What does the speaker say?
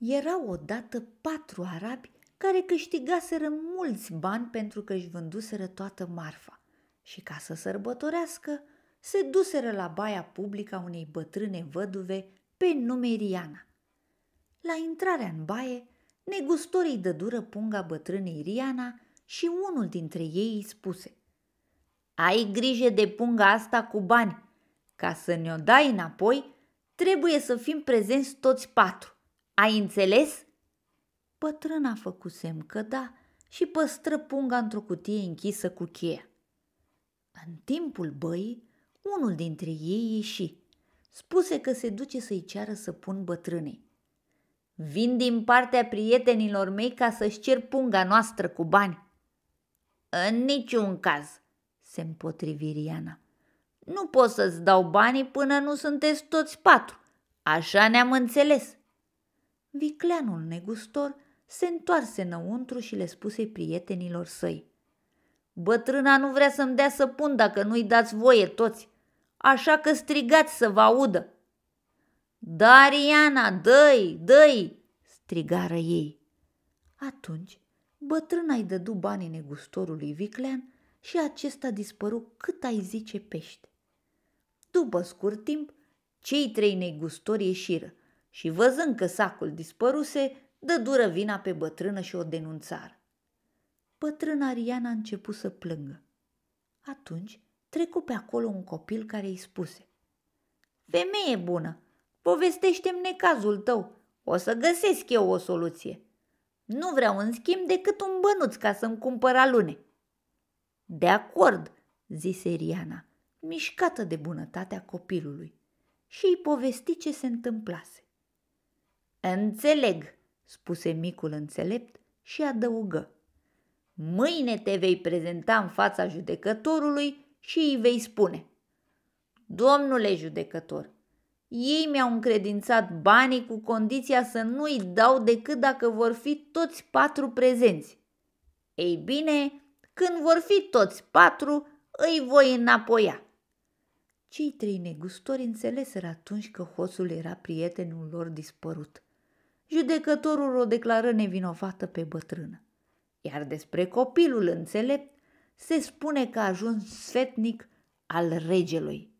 Erau odată patru arabi care câștigaseră mulți bani pentru că își vânduseră toată marfa și ca să sărbătorească, se duseră la baia publică a unei bătrâne văduve pe nume Riana. La intrarea în baie, negustorii dădură punga bătrânei Riana și unul dintre ei îi spuse Ai grijă de punga asta cu bani. Ca să ne-o dai înapoi, trebuie să fim prezenți toți patru. Ai înțeles? Pătrâna făcu semn că da și păstră punga într-o cutie închisă cu cheia. În timpul băii, unul dintre ei ieși. Spuse că se duce să-i ceară să pun bătrânei. Vin din partea prietenilor mei ca să-și cer punga noastră cu bani. În niciun caz, se împotrivi Riana. Nu pot să-ți dau banii până nu sunteți toți patru. Așa ne-am înțeles vicleanul negustor se întoarse înăuntru și le spuse prietenilor săi. Bătrâna nu vrea să-mi dea să pun dacă nu-i dați voie toți, așa că strigați să vă audă. Dariana, da, dă-i, dă-i, strigară ei. Atunci, bătrâna îi dădu banii negustorului Viclean și acesta dispăru cât ai zice pește. După scurt timp, cei trei negustori ieșiră – și văzând că sacul dispăruse, dă dură vina pe bătrână și o denunțară. Bătrâna Ariana a început să plângă. Atunci trecu pe acolo un copil care îi spuse Femeie bună, povestește-mi necazul tău, o să găsesc eu o soluție. Nu vreau în schimb decât un bănuț ca să-mi cumpăr alune. De acord, zise Riana, mișcată de bunătatea copilului și îi povesti ce se întâmplase. Înțeleg, spuse micul înțelept și adăugă. Mâine te vei prezenta în fața judecătorului și îi vei spune. Domnule judecător, ei mi-au încredințat banii cu condiția să nu-i dau decât dacă vor fi toți patru prezenți. Ei bine, când vor fi toți patru, îi voi înapoia. Cei trei negustori înțeleseră atunci că hoțul era prietenul lor dispărut – judecătorul o declară nevinovată pe bătrână. Iar despre copilul înțelept se spune că a ajuns sfetnic al regelui